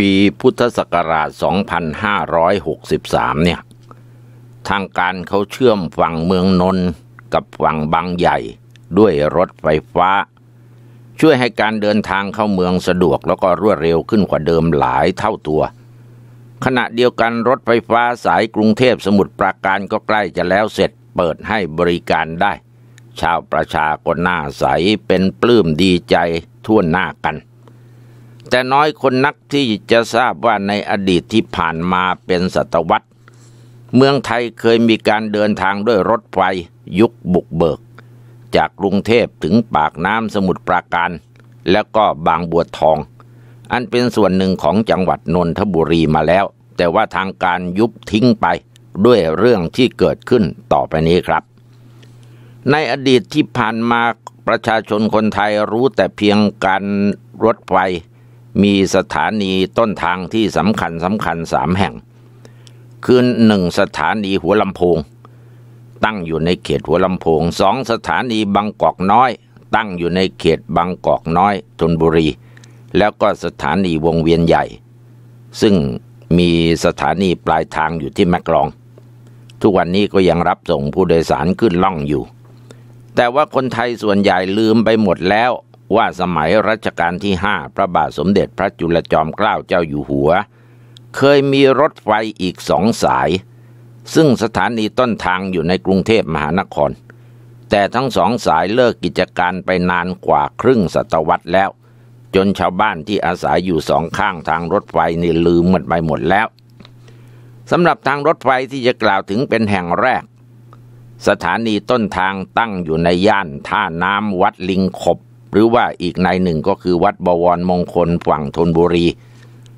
ปีพุทธศักราช 2563 เนี่ย ทางการเขาเชื่อมฝั่งเมืองนนท์กับฝั่งบางใหญ่ ด้วยรถไฟฟ้า ช่วยให้การเดินทางเข้าเมืองสะดวกแล้วก็รวดเร็วขึ้นกว่าเดิมหลายเท่าตัว ขณะเดียวกันรถไฟฟ้าสายกรุงเทพสมุทรปราการก็ใกล้จะแล้วเสร็จเปิดให้บริการได้ ชาวประชาก็น่าใสเป็นปลื้มดีใจทั่วหน้ากันแต่น้อยคนนักที่จะทราบว่าในอดีตที่ผ่านมาเป็นศตวรรษ เมืองไทยเคยมีการเดินทางด้วยรถไฟยุคบุกเบิก จากกรุงเทพถึงปากน้ำสมุทรปราการ แล้วก็บางบัวทอง อันเป็นส่วนหนึ่งของจังหวัดนนทบุรีมาแล้ว แต่ว่าทางการยุบทิ้งไปด้วยเรื่องที่เกิดขึ้นต่อไปนี้ครับ ในอดีตที่ผ่านมา ประชาชนคนไทยรู้แต่เพียงการรถไฟมีสถานีต้นทางที่สำคัญสำคัญสามแห่งคือหนึ่งสถานีหัวลำโพงตั้งอยู่ในเขตหัวลำโพงสองสถานีบางกอกน้อย ตั้งอยู่ในเขตบางกอกน้อยธนบุรี แล้วก็สถานีวงเวียนใหญ่ ซึ่งมีสถานีปลายทางอยู่ที่แมกลอง ทุกวันนี้ก็ยังรับส่งผู้โดยสารขึ้นล่องอยู่ แต่ว่าคนไทยส่วนใหญ่ลืมไปหมดแล้วว่าสมัยรัชกาลที่ห้าพระบาทสมเด็จพระจุลจอมเกล้าเจ้าอยู่หัว เคยมีรถไฟอีกสองสาย ซึ่งสถานีต้นทางอยู่ในกรุงเทพมหานคร แต่ทั้งสองสายเลิกกิจการไปนานกว่าครึ่งศตวรรษแล้ว จนชาวบ้านที่อาศัยอยู่สองข้างทางรถไฟนี่ลืมหมดไปหมดแล้วสำหรับทางรถไฟที่จะกล่าวถึงเป็นแห่งแรก สถานีต้นทางตั้งอยู่ในย่านท่าน้ำวัดลิงขบหรือว่าอีกในหนึ่งก็คือวัดบวรมงคลฝั่งธนบุรี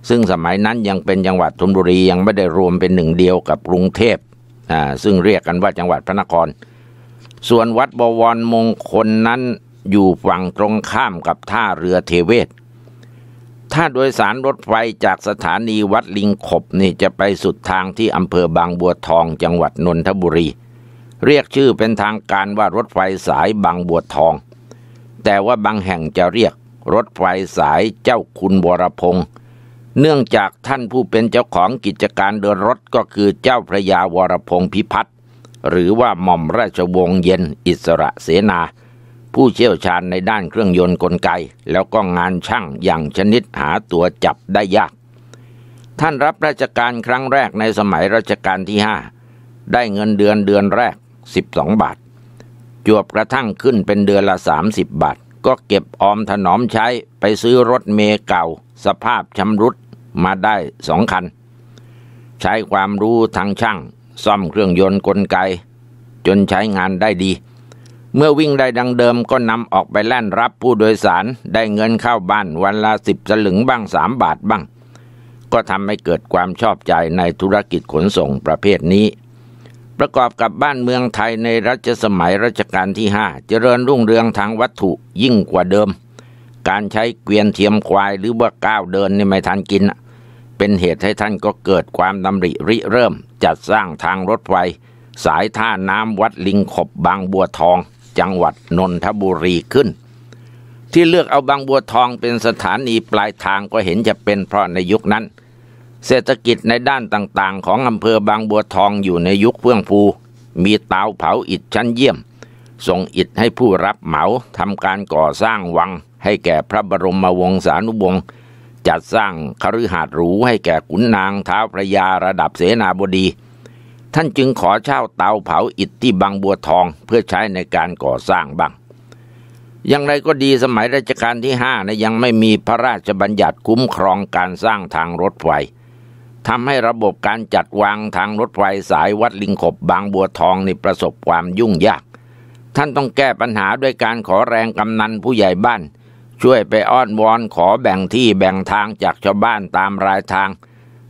ซึ่งสมัยนั้นยังเป็นจังหวัดธนบุรียังไม่ได้รวมเป็นหนึ่งเดียวกับกรุงเทพอ่าซึ่งเรียกกันว่าจังหวัดพระนคร ส่วนวัดบวรมงคลนั้นอยู่ฝั่งตรงข้ามกับท่าเรือเทเวศ ถ้าโดยสารรถไฟจากสถานีวัดลิงขบนี่จะไปสุดทางที่อำเภอบางบัวทอง จังหวัดนนทบุรี เรียกชื่อเป็นทางการว่ารถไฟสายบางบัวทองแต่ว่าบางแห่งจะเรียก รถไฟสายเจ้าคุณวรพงศ์เนื่องจากท่านผู้เป็นเจ้าของกิจการเดินรถก็คือเจ้าพระยาวรพงศ์พิพัฒน์หรือว่าหม่อมราชวงศ์เย็นอิสระเสนา ผู้เชี่ยวชาญในด้านเครื่องยนต์กลไก แล้วก็งานช่างอย่างชนิดหาตัวจับได้ยาก ท่านรับราชการครั้งแรกในสมัยรัชกาลที่ 5 ได้เงินเดือนเดือนแรก12บาทจวบกระทั่งขึ้นเป็นเดือนละ30บาท ก็เก็บออมถนอมใช้ไปซื้อรถเมเก่า สภาพชำรุดมาได้สองคัน ใช้ความรู้ทางช่าง ซ่อมเครื่องยนต์กลไก จนใช้งานได้ดี เมื่อวิ่งได้ดังเดิมก็นำออกไปแล่นรับผู้โดยสารได้เงินเข้าบ้านวันละสิบสลึงบ้างสามบาทบ้าง ก็ทำให้เกิดความชอบใจในธุรกิจขนส่งประเภทนี้ประกอบกับบ้านเมืองไทยในรัชสมัยรัชกาลที่าเจริญรุ่งเรืองทางวัตถุยิ่งกว่าเดิม การใช้เกวียนเทียมควายหรือว่าก้าวเดินนี่ไม่ทันกิน เป็นเหตุให้ท่านก็เกิดความดำริริเริ่มจัดสร้างทางรถไฟสายท่าน้ำวัดลิงขบบางบัวทอง จังหวัดนนทบุรีขึ้น ที่เลือกเอาบางบัวทองเป็นสถานีปลายทางก็เห็นจะเป็นเพราะในยุคนั้นเศรษฐกิจในด้านต่าง ๆ ของอำเภอบางบัวทองอยู่ในยุคเฟื่องฟู มีเตาเผาอิฐชั้นเยี่ยม ส่งอิฐให้ผู้รับเหมาทำการก่อสร้างวัง ให้แก่พระบรมวงศานุวงศ์จัดสร้างคฤหาสน์หรูให้แก่ขุนนางท้าวพระยาระดับเสนาบดี ท่านจึงขอเช่าเตาเผาอิฐที่บางบัวทองเพื่อใช้ในการก่อสร้างบ้าง อย่างไรก็ดีสมัยรัชกาลที่านะยังไม่มีพระราชบัญญัติคุ้มครองการสร้างทางรถไฟทำให้ระบบการจัดวางทางรถไฟสายวัดลิงขบบางบัวทองนี่ประสบความยุ่งยาก ท่านต้องแก้ปัญหาด้วยการขอแรงกำนันผู้ใหญ่บ้าน ช่วยไปอ้อนวอนขอแบ่งที่แบ่งทางจากชาวบ้านตามรายทาง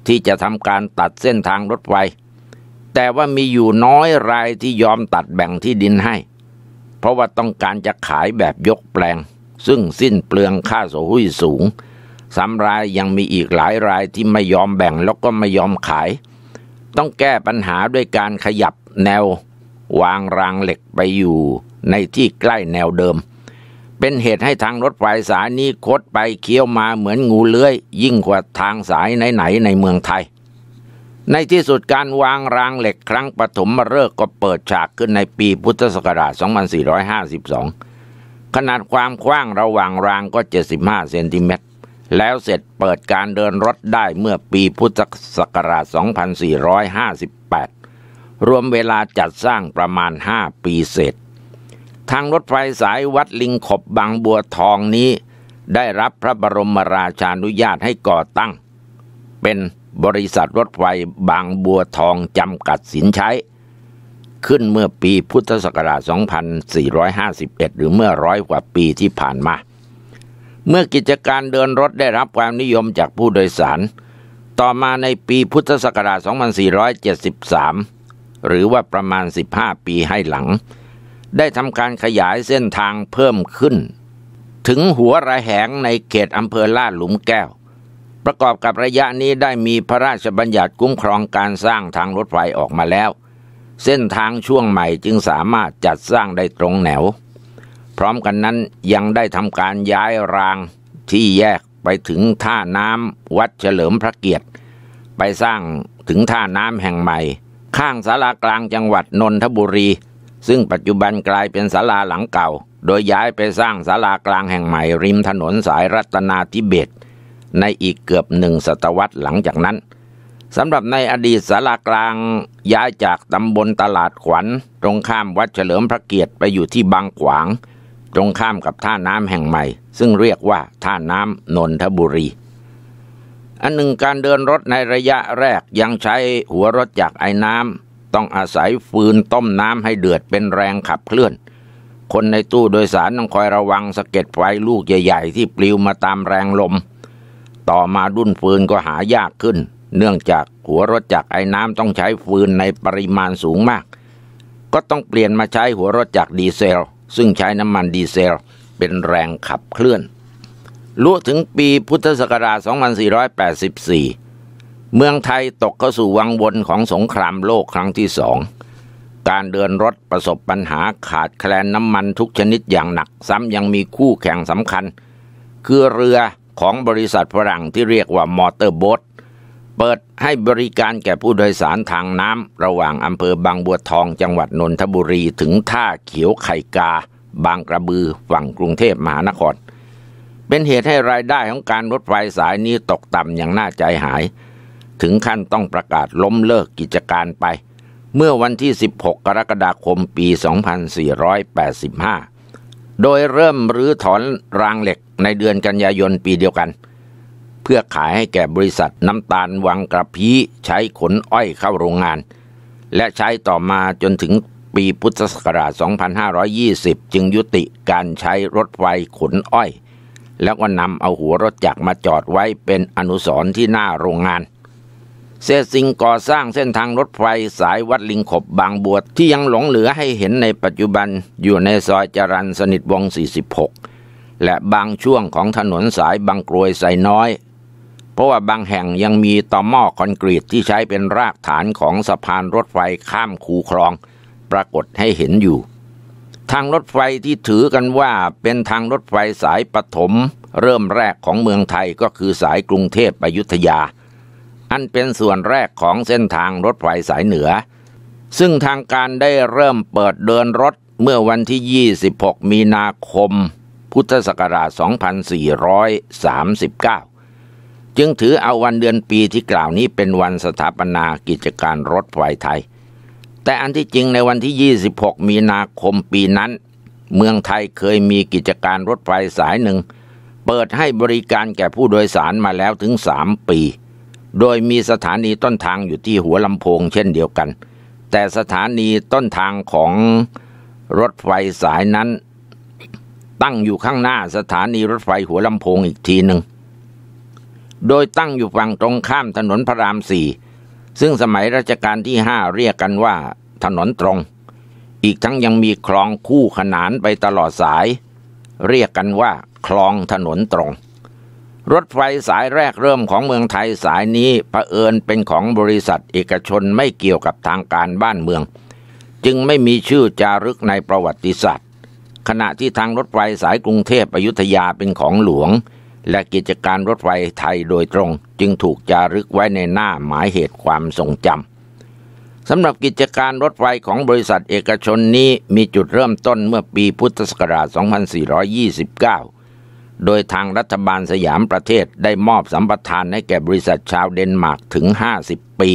ที่จะทำการตัดเส้นทางรถไฟ แต่ว่ามีอยู่น้อยรายที่ยอมตัดแบ่งที่ดินให้ เพราะว่าต้องการจะขายแบบยกแปลง ซึ่งสิ้นเปลืองค่าโสหุยสูงซ้ำรายยังมีอีกหลายรายที่ไม่ยอมแบ่งแล้วก็ไม่ยอมขาย ต้องแก้ปัญหาด้วยการขยับแนววางรางเหล็กไปอยู่ในที่ใกล้แนวเดิม เป็นเหตุให้ทางรถไฟสายนี้คดไปเคี้ยวมาเหมือนงูเลื้อยยิ่งกว่าทางสายไหนๆในเมืองไทย ในที่สุดการวางรางเหล็กครั้งปฐมมาเริกก็เปิดฉากขึ้นในปีพุทธศักราช2452ขนาดความกว้างระหว่างรางก็75เซนติเมตรแล้วเสร็จเปิดการเดินรถได้เมื่อปีพุทธศักราช 2458 รวมเวลาจัดสร้างประมาณ 5 ปีเสร็จ ทางรถไฟสายวัดลิงขบบางบัวทองนี้ ได้รับพระบรมราชานุญาตให้ก่อตั้ง เป็นบริษัทรถไฟบางบัวทองจำกัดสินใช้ขึ้นเมื่อปีพุทธศักราช 2451 หรือเมื่อร้อยกว่าปีที่ผ่านมาเมื่อกิจการเดินรถได้รับความนิยมจากผู้โดยสาร ต่อมาในปีพุทธศักราช 2473 หรือว่าประมาณ 15 ปีให้หลัง ได้ทำการขยายเส้นทางเพิ่มขึ้น ถึงหัวระแหงในเขตอำเภอลาดหลุมแก้ว ประกอบกับระยะนี้ได้มีพระราชบัญญัติคุ้มครองการสร้างทางรถไฟออกมาแล้ว เส้นทางช่วงใหม่จึงสามารถจัดสร้างได้ตรงแนวพร้อมกันนั้นยังได้ทำการย้ายรางที่แยกไปถึงท่าน้ำวัดเฉลิมพระเกียรติ ไปสร้างถึงท่าน้ำแห่งใหม่ ข้างศาลากลางจังหวัดนนทบุรี ซึ่งปัจจุบันกลายเป็นศาลาหลังเก่า โดยย้ายไปสร้างศาลากลางแห่งใหม่ ริมถนนสายรัตนาทิเบตในอีกเกือบหนึ่งศตวรรษหลังจากนั้นสำหรับในอดีตศาลากลางย้ายจากตำบลตลาดขวัญ ตรงข้ามวัดเฉลิมพระเกียรติไปอยู่ที่บางขวางตรงข้ามกับท่าน้ำแห่งใหม่ ซึ่งเรียกว่าท่าน้ำนนทบุรี อันหนึ่งการเดินรถในระยะแรกยังใช้หัวรถจากไอ้น้ำต้องอาศัยฟืนต้มน้ำให้เดือดเป็นแรงขับเคลื่อน คนในตู้โดยสารต้องคอยระวังสะเก็ดไฟลูกใหญ่ ๆที่ปลิวมาตามแรงลม ต่อมาดุนฟืนก็หายากขึ้น เนื่องจากหัวรถจากไอ้น้ำต้องใช้ฟืนในปริมาณสูงมาก ก็ต้องเปลี่ยนมาใช้หัวรถจากดีเซลซึ่งใช้น้ำมันดีเซลเป็นแรงขับเคลื่อนลุถึงปีพุทธศักราช 2484 เมืองไทยตกเข้าสู่วังวนของสงครามโลกครั้งที่สอง การเดินรถประสบปัญหาขาดแคลนน้ำมันทุกชนิดอย่างหนักซ้ำยังมีคู่แข่งสำคัญ คือเรือของบริษัทฝรั่งที่เรียกว่ามอเตอร์โบ๊ทเปิดให้บริการแก่ผู้โดยสารทางน้ำระหว่างอำเภอบางบัวทองจังหวัดนนทบุรีถึงท่าเขียวไข่กาบางกระบือฝั่งกรุงเทพมหานครเป็นเหตุให้รายได้ของการรถไฟสายนี้ตกต่ำอย่างน่าใจหาย ถึงขั้นต้องประกาศล้มเลิกกิจการไป เมื่อวันที่ 16 กรกฎาคมปี 2485 โดยเริ่มรื้อถอนรางเหล็กในเดือนกันยายนปีเดียวกันเพื่อขายให้แก่บริษัทน้ำตาลวังกระพีใช้ขนอ้อยเข้าโรงงาน และใช้ต่อมาจนถึงปีพุทธศักราช 2520 จึงยุติการใช้รถไฟขนอ้อย แล้วก็นำเอาหัวรถจักรมาจอดไว้เป็นอนุสรณ์ที่หน้าโรงงาน เศษสิ่งก่อสร้างเส้นทางรถไฟสายวัดลิงขบบางบวชที่ยังหลงเหลือให้เห็นในปัจจุบันอยู่ในซอยจรันสนิทวง46 และบางช่วงของถนนสายบางกรวยไซน้อยเพราะว่าบางแห่งยังมีต่อหม้อคอนกรีตที่ใช้เป็นรากฐานของสะพานรถไฟข้ามคูคลองปรากฏให้เห็นอยู่ ทางรถไฟที่ถือกันว่าเป็นทางรถไฟสายปฐมเริ่มแรกของเมืองไทยก็คือสายกรุงเทพไปยุธยา อันเป็นส่วนแรกของเส้นทางรถไฟสายเหนือ ซึ่งทางการได้เริ่มเปิดเดินรถเมื่อวันที่26 มีนาคม พุทธศักราช 2439จึงถือเอาวันเดือนปีที่กล่าวนี้เป็นวันสถาปนากิจการรถไฟไทย แต่อันที่จริงในวันที่ 26 มีนาคมปีนั้น เมืองไทยเคยมีกิจการรถไฟสายหนึ่ง เปิดให้บริการแก่ผู้โดยสารมาแล้วถึง 3 ปี โดยมีสถานีต้นทางอยู่ที่หัวลำโพงเช่นเดียวกัน แต่สถานีต้นทางของรถไฟสายนั้นตั้งอยู่ข้างหน้าสถานีรถไฟหัวลำโพงอีกทีหนึ่งโดยตั้งอยู่ฝั่งตรงข้ามถนนพระรามสี่ซึ่งสมัยรัชกาลที่ห้าเรียกกันว่า ถนนตรง อีกทั้งยังมีคลองคู่ขนานไปตลอดสาย เรียกกันว่าคลองถนนตรง รถไฟสายแรกเริ่มของเมืองไทยสายนี้เผอิญเป็นของบริษัทเอกชนไม่เกี่ยวกับทางการบ้านเมือง จึงไม่มีชื่อจารึกในประวัติศาสตร์ ขณะที่ทางรถไฟสายกรุงเทพอยุธยาเป็นของหลวงและกิจการรถไฟไทยโดยตรงจึงถูกจารึกไว้ในหน้าหมายเหตุความทรงจำสำหรับกิจการรถไฟของบริษัทเอกชนนี้มีจุดเริ่มต้นเมื่อปีพุทธศักราช 2429 โดยทางรัฐบาลสยามประเทศได้มอบสัมปทานให้แก่บริษัทชาวเดนมาร์กถึง 50 ปี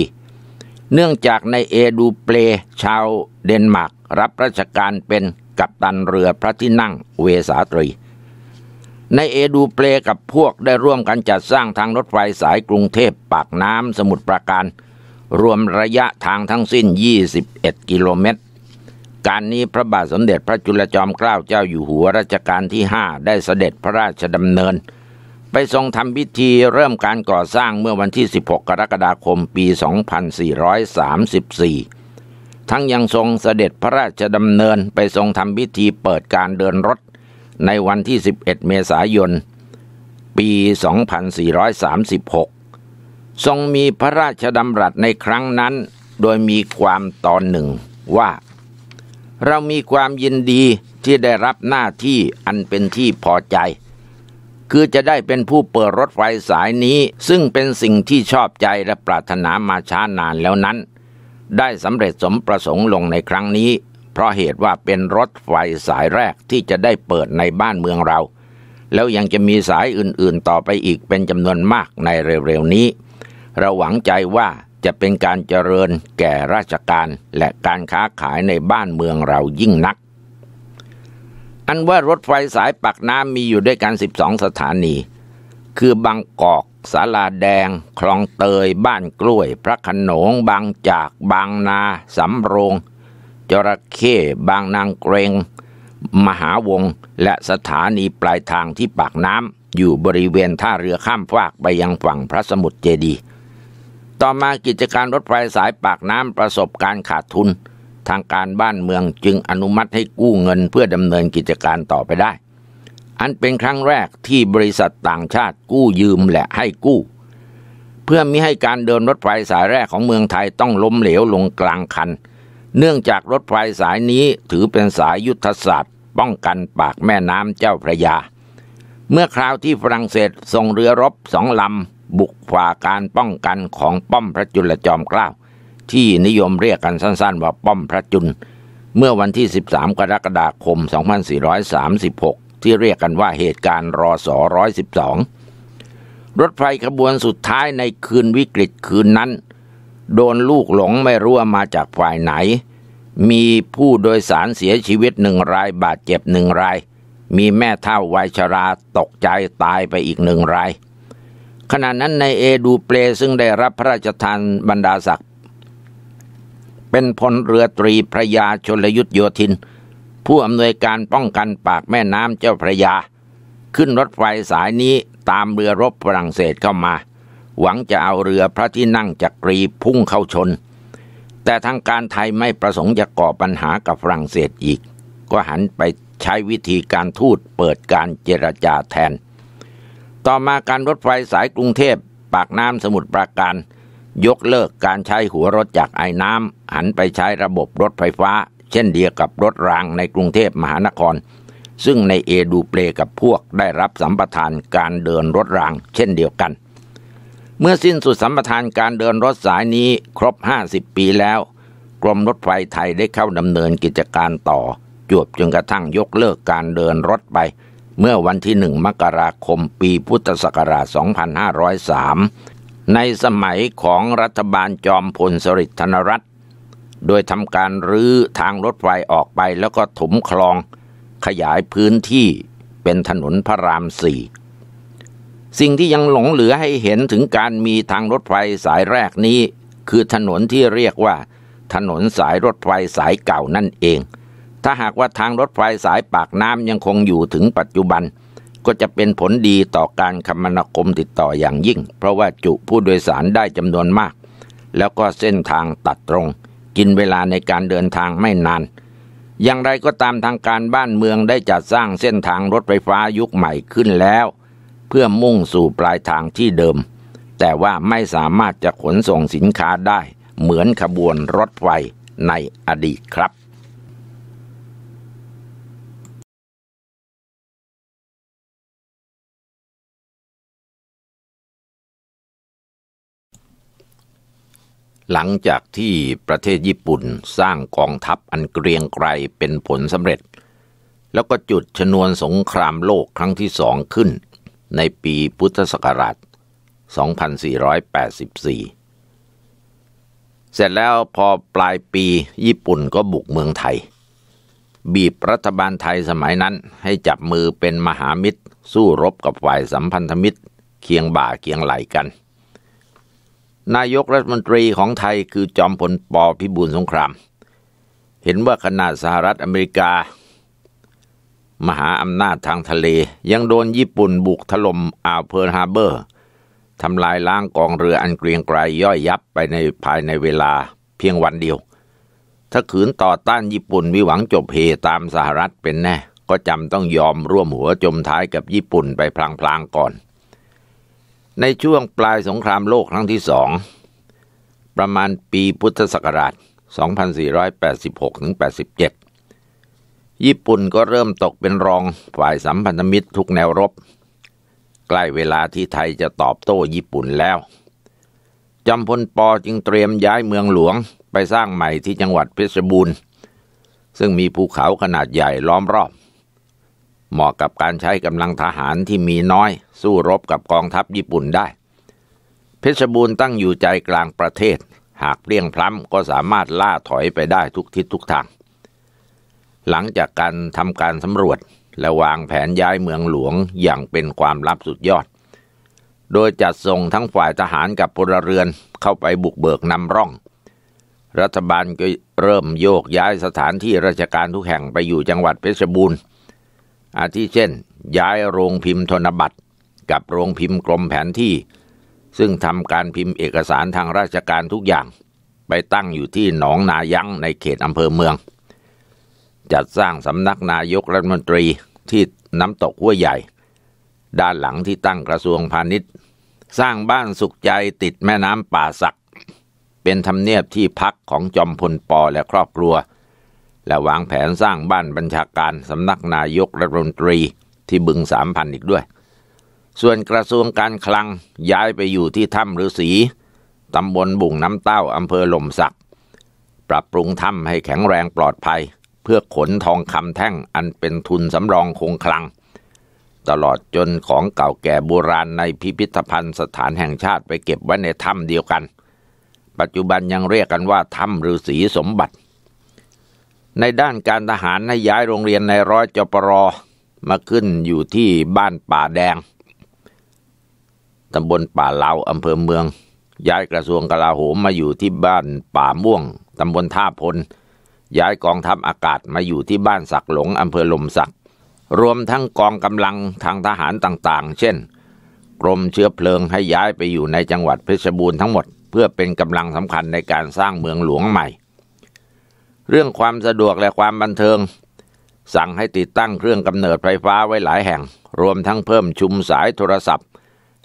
เนื่องจากในเอดูเปล ชาวเดนมาร์กรับราชการเป็นกัปตันเรือพระที่นั่งเวสาตรีในเอดูเปลกับพวกได้ร่วมกันจัดสร้างทางรถไฟสายกรุงเทพปากน้ำสมุทรปราการรวมระยะทางทั้งสิ้น 21 กิโลเมตร การนี้พระบาทสมเด็จพระจุลจอมเกล้าเจ้าอยู่หัวรัชกาลที่ 5 ได้เสด็จพระราชดำเนิน ไปทรงทำพิธีเริ่มการก่อสร้างเมื่อวันที่ 16 กรกฎาคมปี 2434 ทั้งยังทรงเสด็จพระราชดำเนิน ไปทรงทำพิธีเปิดการเดินรถในวันที่ 11 เมษายน ปี 2436 ทรงมีพระราชดำรัสในครั้งนั้นโดยมีความตอนหนึ่งว่า เรามีความยินดีที่ได้รับหน้าที่อันเป็นที่พอใจ คือจะได้เป็นผู้เปิดรถไฟสายนี้ซึ่งเป็นสิ่งที่ชอบใจและปรารถนามาช้านานแล้วนั้น ได้สำเร็จสมประสงค์ลงในครั้งนี้เพราะเหตุว่าเป็นรถไฟสายแรกที่จะได้เปิดในบ้านเมืองเรา แล้วยังจะมีสายอื่นๆต่อไปอีกเป็นจำนวนมากในเร็วๆนี้ เราหวังใจว่าจะเป็นการเจริญแก่ราชการและการค้าขายในบ้านเมืองเรายิ่งนัก อันว่ารถไฟสายปากน้ำมีอยู่ด้วยกัน 12 สถานี คือบางกอก สาลาแดง คลองเตย บ้านกล้วย พระขนง บางจากบางนาสำโรงจระเข้บางนางเกรง มหาวงและสถานีปลายทางที่ปากน้ำอยู่บริเวณท่าเรือข้ามฟากไปยังฝั่งพระสมุทรเจดี ต่อมากิจการรถไฟสายปากน้ำประสบการขาดทุน ทางการบ้านเมืองจึงอนุมัติให้กู้เงินเพื่อดำเนินกิจการต่อไปได้ อันเป็นครั้งแรกที่บริษัทต่างชาติกู้ยืมและให้กู้ เพื่อมิให้การเดินรถไฟสายแรกของเมืองไทย ต้องล้มเหลวลงกลางคันเนื่องจากรถไฟสายนี้ถือเป็นสายยุทธศาสตร์ ป้องกันปากแม่น้ำเจ้าพระยา เมื่อคราวที่ฝรั่งเศสส่งเรือรบสองลำ บุกฝ่าการป้องกันของป้อมพระจุลจอมเกล้าที่นิยมเรียกกันสั้นๆ ว่าป้อมพระจุลเมื่อวันที่ 13 กรกฎาคม 2436ที่เรียกกันว่าเหตุการณ์รอสอ112รถไฟขบวนสุดท้ายในคืนวิกฤตคืนนั้น โดนลูกหลงไม่รู้ว่ามาจากฝ่ายไหนมีผู้โดยสารเสียชีวิตหนึ่งรายบาดเจ็บหนึ่งราย มีแม่เท่าวัยชราตกใจตายไปอีกหนึ่งราย ขณะนั้นในเอดูเปลซึ่งได้รับพระราชทานบรรดาศักดิ์เป็นพลเรือตรีพระยาชนยุทธโยธิน ผู้อำนวยการป้องกันปากแม่น้ำเจ้าพระยา ขึ้นรถไฟสายนี้ตามเรือรบฝรั่งเศสเข้ามา หวังจะเอาเรือพระที่นั่งจักรีพุ่งเข้าชนแต่ทางการไทยไม่ประสงค์จะก่อปัญหากับฝรั่งเศสอีก ก็หันไปใช้วิธีการทูตเปิดการเจรจาแทน ต่อมาการรถไฟสายกรุงเทพปากน้ำสมุทรปราการ ยกเลิกการใช้หัวรถจากไอ้น้ำหันไปใช้ระบบรถไฟฟ้า เช่นเดียวกับรถรางในกรุงเทพมหานคร ซึ่งในเอดูเปลกับพวกได้รับสัมปทานการเดินรถราง เช่นเดียวกันเมื่อสิ้นสุดสัมปทานการเดินรถสายนี้ครบ 50 ปีแล้วกรมรถไฟไทยได้เข้าดำเนินกิจการต่อ จวบจนกระทั่งยกเลิกการเดินรถไป เมื่อวันที่หนึ่งมกราคมปีพุทธศักราช2503 ในสมัยของรัฐบาลจอมพลสฤษดิ์ธนรัตน์โดยทำการรื้อทางรถไฟออกไปแล้วก็ถมคลองขยายพื้นที่เป็นถนนพระรามสี่สิ่งที่ยังหลงเหลือให้เห็นถึงการมีทางรถไฟสายแรกนี้ คือถนนที่เรียกว่า ถนนสายรถไฟสายเก่านั่นเอง ถ้าหากว่าทางรถไฟสายปากน้ำยังคงอยู่ถึงปัจจุบัน ก็จะเป็นผลดีต่อการคมนาคมติดต่ออย่างยิ่ง เพราะว่าจุผู้โดยสารได้จำนวนมาก แล้วก็เส้นทางตัดตรง กินเวลาในการเดินทางไม่นาน อย่างไรก็ตามทางการบ้านเมืองได้จัดสร้างเส้นทางรถไฟฟ้ายุคใหม่ขึ้นแล้วเพื่อมุ่งสู่ปลายทางที่เดิม แต่ว่าไม่สามารถจะขนส่งสินค้าได้เหมือนขบวนรถไฟในอดีตครับ หลังจากที่ประเทศญี่ปุ่นสร้างกองทัพอันเกรียงไกรเป็นผลสำเร็จ แล้วก็จุดชนวนสงครามโลกครั้งที่สองขึ้นในปีพุทธศักราช 2484 เสร็จแล้วพอปลายปีญี่ปุ่นก็บุกเมืองไทย บีบรัฐบาลไทยสมัยนั้นให้จับมือเป็นมหามิตร สู้รบกับฝ่ายสัมพันธมิตรเคียงบ่าเคียงไหลกัน นายกรัฐมนตรีของไทยคือจอมพลปพิบูลสงคราม เห็นว่าขนาดสหรัฐอเมริกามหาอำนาจทางทะเลยังโดนญี่ปุ่นบุกถล่มอ่าวเพิร์ลฮาร์เบอร์ทำลายล้างกองเรืออันเกรียงไกรย่อยยับไปในภายในเวลาเพียงวันเดียว ถ้าขืนต่อต้านญี่ปุ่นมีหวังจบเหตามสหรัฐเป็นแน่ ก็จำต้องยอมร่วมหัวจมท้ายกับญี่ปุ่นไปพลางๆก่อน ในช่วงปลายสงครามโลกครั้งที่สอง ประมาณปีพุทธศักราช 2486-87ญี่ปุ่นก็เริ่มตกเป็นรองฝ่ายสัมพันธมิตรทุกแนวรบ ใกล้เวลาที่ไทยจะตอบโต้ญี่ปุ่นแล้วจอมพลปอจึงเตรียมย้ายเมืองหลวงไปสร้างใหม่ที่จังหวัดเพชรบูรณ์ ซึ่งมีภูเขาขนาดใหญ่ล้อมรอบ เหมาะกับการใช้กำลังทหารที่มีน้อย สู้รบกับกองทัพญี่ปุ่นได้ เพชรบูรณ์ตั้งอยู่ใจกลางประเทศ หากเปลี่ยงพล้ำก็สามารถล่าถอยไปได้ทุกทิศทุกทางหลังจากการทำการสำรวจและวางแผนย้ายเมืองหลวงอย่างเป็นความลับสุดยอด โดยจัดส่งทั้งฝ่ายทหารกับพลเรือนเข้าไปบุกเบิกนำร่อง รัฐบาลก็เริ่มโยกย้ายสถานที่ราชการทุกแห่งไปอยู่จังหวัดเพชรบูรณ์ อาทิเช่น ย้ายโรงพิมพ์ธนบัตร กับโรงพิมพ์กรมแผนที่ ซึ่งทำการพิมพ์เอกสารทางราชการทุกอย่างไปตั้งอยู่ที่หนองนายั้งในเขตอำเภอเมืองจัดสร้างสำนักนายกรัฐมนตรีที่น้ำตกหัวใหญ่ ด้านหลังที่ตั้งกระทรวงพาณิชย์ สร้างบ้านสุขใจติดแม่น้ำป่าสัก เป็นธรรมเนียบที่พักของจอมพลปอและครอบครัว และวางแผนสร้างบ้านบัญชาการสำนักนายกรัฐมนตรีที่บึงสามพันอีกด้วย ส่วนกระทรวงการคลังย้ายไปอยู่ที่ถ้ำฤาษีตำบลบุ่งน้ำเต้าอำเภอหล่มสัก ปรับปรุงถ้ำให้แข็งแรงปลอดภัยพื่อขนทองคำแท่งอันเป็นทุนสำรองคงคลัง ตลอดจนของเก่าแก่โบราณในพิพิธภัณฑ์สถานแห่งชาติไปเก็บไว้ในถ้ำเดียวกัน ปัจจุบันยังเรียกกันว่าถ้ำฤาษีสมบัติ ในด้านการทหารให้ย้ายโรงเรียนในร้อยจปรมาขึ้นอยู่ที่บ้านป่าแดงตำบลป่าเลาอำเภอเมือง ย้ายกระทรวงกลาโหมมาอยู่ที่บ้านป่าม่วงตำบลท่าพลย้ายกองทัพอากาศมาอยู่ที่บ้านสักหลงอำเภอลมสักรวมทั้งกองกำลังทางทหารต่างๆ เช่น กรมเชื้อเพลิงให้ย้ายไปอยู่ในจังหวัดเพชรบูรณ์ทั้งหมดเพื่อเป็นกำลังสำคัญในการสร้างเมืองหลวงใหม่ เรื่องความสะดวกและความบันเทิงสั่งให้ติดตั้งเครื่องกำเนิดไฟฟ้าไว้หลายแห่ง รวมทั้งเพิ่มชุมสายโทรศัพท์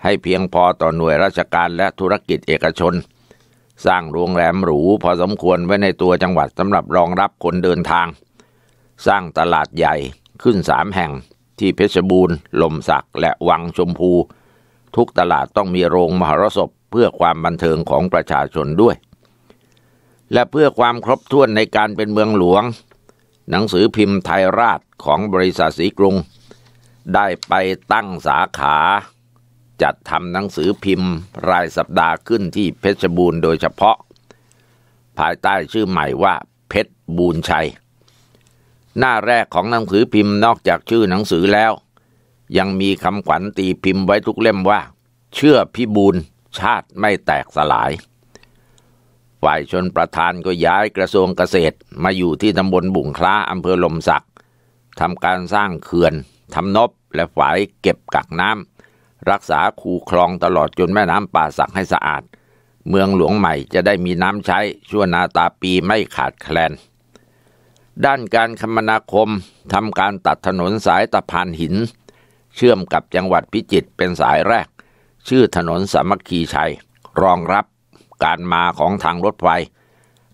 ให้เพียงพอต่อหน่วยราชการและธุรกิจเอกชนสร้างโรงแรมหรู พอสมควรไว้ในตัวจังหวัดสำหรับรองรับคนเดินทาง สร้างตลาดใหญ่ขึ้นสามแห่งที่เพชรบูรณ์ ลมศักและวังชมพู ทุกตลาดต้องมีโรงมหรสพ เพื่อความบันเทิงของประชาชนด้วย และเพื่อความครบถ้วนในการเป็นเมืองหลวง หนังสือพิมพ์ไทยราชของบริษัทสีกรุง ได้ไปตั้งสาขาจัดทำหนังสือพิมพ์รายสัปดาห์ขึ้นที่เพชรบูรณ์โดยเฉพาะ ภายใต้ชื่อใหม่ว่าเพชรบูรณ์ชัย หน้าแรกของหนังสือพิมพ์นอกจากชื่อหนังสือแล้ว ยังมีคำขวัญตีพิมพ์ไว้ทุกเล่มว่า เชื่อพิบูลชาติไม่แตกสลาย ฝ่ายชนประธานก็ย้ายกระทรวงเกษตร มาอยู่ที่ตำบลบุ่งคล้าอำเภอลมศักดิ์ทำการสร้างเขื่อนทำนบและฝายเก็บกักน้ำรักษาคูคลองตลอดจนแม่น้ำป่าสักให้สะอาด เมืองหลวงใหม่จะได้มีน้ำใช้ชั่วนาตาปีไม่ขาดแคลน ด้านการคมนาคมทำการตัดถนนสายตะพานหิน เชื่อมกับจังหวัดพิจิตรเป็นสายแรก ชื่อถนนสามัคคีชัย รองรับการมาของทางรถไฟ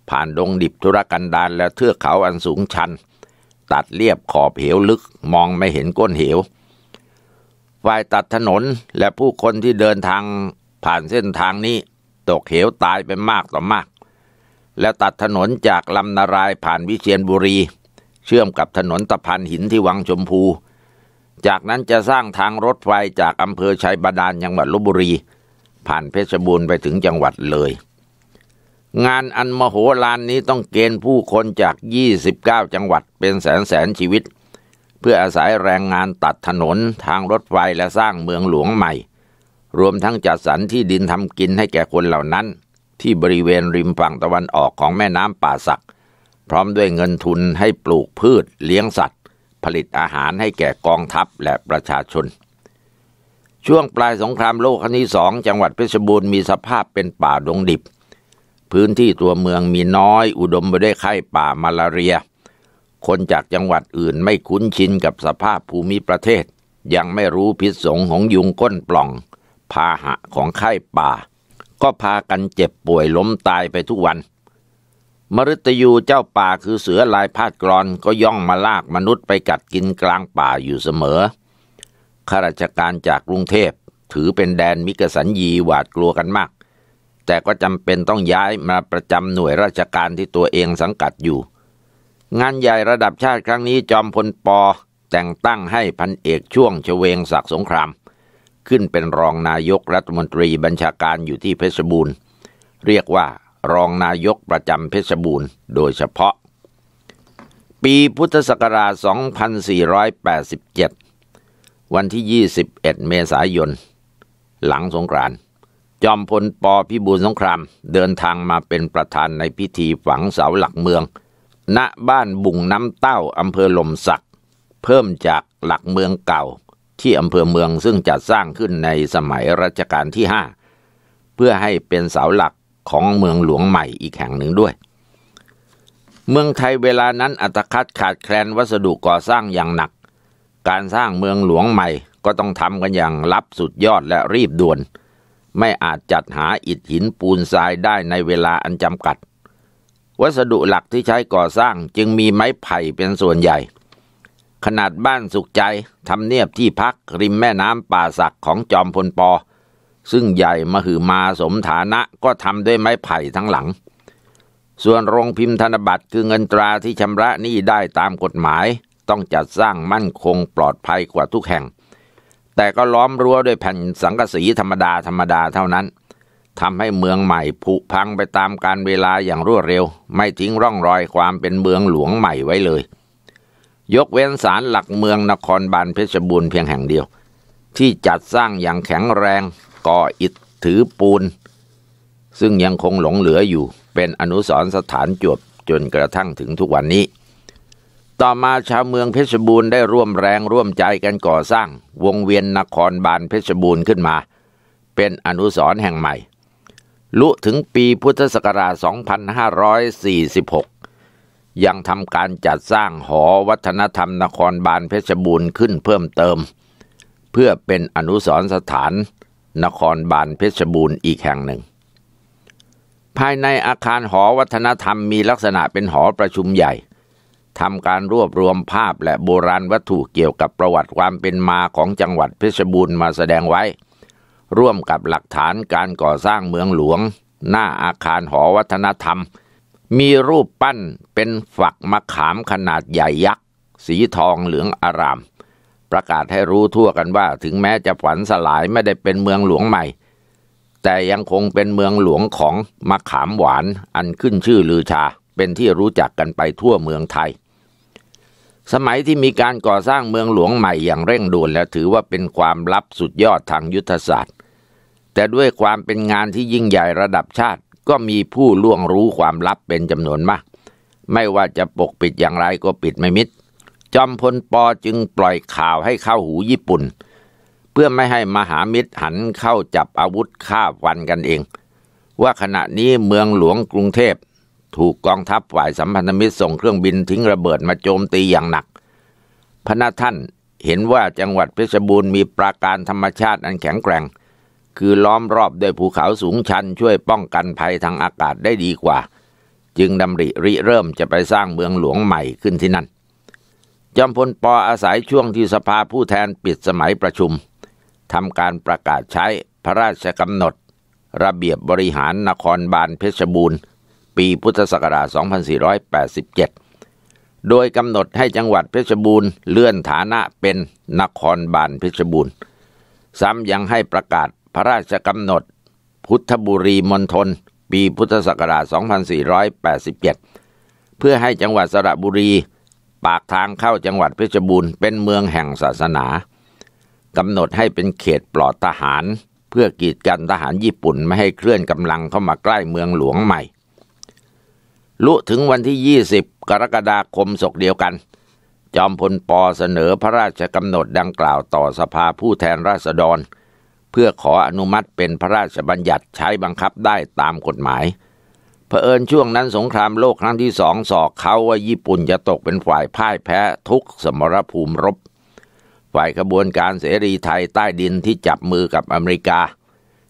ผ่านดงดิบธุรกันดารและเทือกเขาอันสูงชัน ตัดเรียบขอบเหวลึกมองไม่เห็นก้นเหวฝ่ายตัดถนนและผู้คนที่เดินทางผ่านเส้นทางนี้ตกเหวตายไปมากต่อมากและตัดถนนจากลำนารายผ่านวิเชียรบุรี เชื่อมกับถนนตะพันหินที่วังชมพู จากนั้นจะสร้างทางรถไฟจากอำเภอชัยบาดาลจังหวัดลบบุรี ผ่านเพชรบูรณ์ไปถึงจังหวัดเลย งานอันมโหฬารนี้ต้องเกณฑ์ผู้คนจาก 29 จังหวัดเป็นแสนแสนชีวิตเพื่ออาศัยแรงงานตัดถนนทางรถไฟและสร้างเมืองหลวงใหม่ รวมทั้งจัดสรรที่ดินทำกินให้แก่คนเหล่านั้น ที่บริเวณริมฝั่งตะวันออกของแม่น้ำป่าสักพร้อมด้วยเงินทุนให้ปลูกพืช เลี้ยงสัตว์ ผลิตอาหารให้แก่กองทัพและประชาชน ช่วงปลายสงครามโลกครั้งที่สอง จังหวัดเพชรบูรณ์มีสภาพเป็นป่าดงดิบ พื้นที่ตัวเมืองมีน้อย อุดมไปด้วยไข้ป่ามาลาเรียคนจากจังหวัดอื่นไม่คุ้นชินกับสภาพภูมิประเทศ ยังไม่รู้พิษสงของยุงก้นปล่อง พาหะของไข้ป่า ก็พากันเจ็บป่วยล้มตายไปทุกวันมฤตยูเจ้าป่าคือเสือลายพาดกรอนก็ย่องมาลากมนุษย์ไปกัดกินกลางป่าอยู่เสมอข้าราชการจากกรุงเทพถือเป็นแดนมิกสัญญีหวาดกลัวกันมาก แต่ก็จำเป็นต้องย้ายมาประจำหน่วยราชการที่ตัวเองสังกัดอยู่งานใหญ่ระดับชาติครั้งนี้จอมพลปอแต่งตั้งให้พันเอกช่วงเฉวงศักดิ์สงคราม ขึ้นเป็นรองนายกรัฐมนตรีบัญชาการอยู่ที่เพชรบูรณ์ เรียกว่ารองนายกประจำเพชรบูรณ์โดยเฉพาะ ปีพุทธศักราช 2487 วันที่ 21 เมษายน หลังสงกรานต์จอมพลป พิบูลสงคราม เดินทางมาเป็นประธานในพิธีฝังเสาหลักเมืองณบ้านบุ่งน้ำเต้าอำเภอลมสัก เพิ่มจากหลักเมืองเก่าที่อำเภอเมืองซึ่งจัดสร้างขึ้นในสมัยรัชกาลที่ห้าเพื่อให้เป็นเสาหลักของเมืองหลวงใหม่อีกแห่งหนึ่งด้วย เมืองไทยเวลานั้นอัตคัดขาดแคลนวัสดุก่อสร้างอย่างหนัก การสร้างเมืองหลวงใหม่ก็ต้องทำกันอย่างลับสุดยอดและรีบด่วน ไม่อาจจัดหาอิฐหินปูนทรายได้ในเวลาอันจำกัดวัสดุหลักที่ใช้ก่อสร้างจึงมีไม้ไผ่เป็นส่วนใหญ่ ขนาดบ้านสุขใจทำเนียบที่พักริมแม่น้ำป่าสักของจอมพลปอ ซึ่งใหญ่มหอมาสมฐานะก็ทำด้วยไม้ไผ่ทั้งหลัง ส่วนโรงพิมพ์ธนบัตรคือเงินตราที่ชำระหนี้ได้ตามกฎหมาย ต้องจัดสร้างมั่นคงปลอดภัยกว่าทุกแห่ง แต่ก็ล้อมรั้วด้วยแผ่นสังกะสีธรรมดาธรรมดาเท่านั้นทำให้เมืองใหม่ผุพังไปตามการเวลาอย่างรวดเร็ว ไม่ทิ้งร่องรอยความเป็นเมืองหลวงใหม่ไว้เลย ยกเว้นศาลหลักเมืองนครบาลเพชรบูรณ์เพียงแห่งเดียว ที่จัดสร้างอย่างแข็งแรงก่ออิฐถือปูน ซึ่งยังคงหลงเหลืออยู่ เป็นอนุสรสถานจวบจนกระทั่งถึงทุกวันนี้ ต่อมาชาวเมืองเพชรบูรณ์ได้ร่วมแรงร่วมใจกันก่อสร้างวงเวียนนครบาลเพชรบูรณ์ขึ้นมา เป็นอนุสรแห่งใหม่ลุถึงปีพุทธศักราช 2546 ยังทำการจัดสร้างหอวัฒนธรรมนครบาลเพชรบูรณ์ขึ้นเพิ่มเติม เพื่อเป็นอนุสรณ์สถาน นครบาลเพชรบูรณ์อีกแห่งหนึ่ง ภายในอาคารหอวัฒนธรรมมีลักษณะเป็นหอประชุมใหญ่ทำการรวบรวมภาพและโบราณวัตถุเกี่ยวกับประวัติความเป็นมาของจังหวัดเพชรบูรณ์มาแสดงไว้ร่วมกับหลักฐานการก่อสร้างเมืองหลวง หน้าอาคารหอวัฒนธรรม มีรูปปั้นเป็นฝักมะขามขนาดใหญ่ยักษ์สีทองเหลืองอาราม ประกาศให้รู้ทั่วกันว่าถึงแม้จะฝันสลายไม่ได้เป็นเมืองหลวงใหม่ แต่ยังคงเป็นเมืองหลวงของมะขามหวาน อันขึ้นชื่อลือชาเป็นที่รู้จักกันไปทั่วเมืองไทย สมัยที่มีการก่อสร้างเมืองหลวงใหม่อย่างเร่งด่วน และถือว่าเป็นความลับสุดยอดทางยุทธศาสตร์แต่ด้วยความเป็นงานที่ยิ่งใหญ่ระดับชาติ ก็มีผู้ล่วงรู้ความลับเป็นจำนวนมาก ไม่ว่าจะปกปิดอย่างไรก็ปิดไม่มิด จอมพลปอจึงปล่อยข่าวให้เข้าหูญี่ปุ่น เพื่อไม่ให้มหามิตรหันเข้าจับอาวุธฆ่าวันกันเอง ว่าขณะนี้เมืองหลวงกรุงเทพ ถูกกองทัพฝ่ายสัมพันธมิตรส่งเครื่องบินทิ้งระเบิดมาโจมตีอย่างหนักพระนท่านเห็นว่าจังหวัดเพชรบูรณ์มีปราการธรรมชาติอันแข็งแกร่งคือล้อมรอบด้วยภูเขาสูงชันช่วยป้องกันภัยทางอากาศได้ดีกว่า จึงดำริริเริ่มจะไปสร้างเมืองหลวงใหม่ขึ้นที่นั่น จอมพลปออาศัยช่วงที่สภาผู้แทนปิดสมัยประชุมทำการประกาศใช้พระราชกำหนด ระเบียบบริหารนครบาลเพชรบูรณ์ ปีพุทธศักราช2487 โดยกำหนดให้จังหวัดเพชรบูรณ์เลื่อนฐานะเป็นนครบาลเพชรบูรณ์ซ้ำยังให้ประกาศพระราชกำหนด พุทธบุรีมณฑลปีพุทธศักราช 2487 เพื่อให้จังหวัดสระบุรี ปากทางเข้าจังหวัดเพชรบูรณ์เป็นเมืองแห่งศาสนากำหนดให้เป็นเขตปลอดทหาร เพื่อกีดกันทหารญี่ปุ่นไม่ให้เคลื่อนกำลังเข้ามาใกล้เมืองหลวงใหม่ ลุถึงวันที่ 20 กรกฎาคมศกเดียวกัน จอมพลปอเสนอพระราชกำหนดดังกล่าวต่อสภาผู้แทนราษฎรเพื่อขออนุมัติเป็นพระราชบัญญัติใช้บังคับได้ตามกฎหมาย เผอิญช่วงนั้นสงครามโลกครั้งที่สองสอกเขาว่าญี่ปุ่นจะตกเป็นฝ่ายพ่ายแพ้ทุกสมรภูมิรบ ฝ่ายขบวนการเสรีไทยใต้ดินที่จับมือกับอเมริกา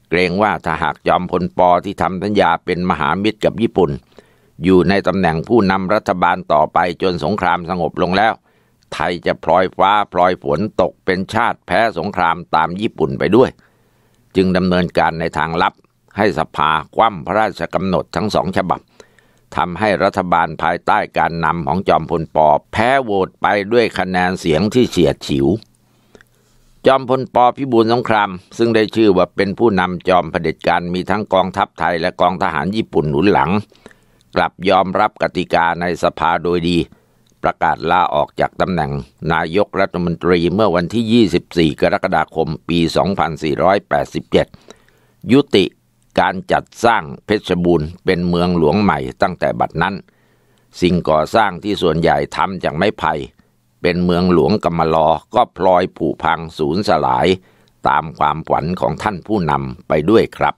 เกรงว่าถ้าหากยอมพลปอที่ทำสัญญาเป็นมหามิตรกับญี่ปุ่น อยู่ในตำแหน่งผู้นำรัฐบาลต่อไปจนสงครามสงบลงแล้ว ไทยจะพลอยฟ้าพลอยฝนตกเป็นชาติแพ้สงครามตามญี่ปุ่นไปด้วยจึงดำเนินการในทางลับให้สภาคว่ำพระราชกำหนดทั้งสองฉบับทำให้รัฐบาลภายใต้การนำของจอมพลปอแพ้โหวตไปด้วยคะแนนเสียงที่เฉียดฉิว จอมพลปอพิบูลสงคราม ซึ่งได้ชื่อว่าเป็นผู้นำจอมเผด็จการมีทั้งกองทัพไทยและกองทหารญี่ปุ่นหนุนหลัง กลับยอมรับกติกาในสภาโดยดีประกาศลาออกจากตำแหน่งนายกรัฐมนตรีเมื่อวันที่ 24 กรกฎาคมปี 2487 ยุติการจัดสร้างเพชรบูรณ์เป็นเมืองหลวงใหม่ตั้งแต่บัดนั้น สิ่งก่อสร้างที่ส่วนใหญ่ทำจากไม้ไผ่เป็นเมืองหลวงกำมลอ ก็พลอยผุพังสูญสลายตามความฝันของท่านผู้นำไปด้วยครับ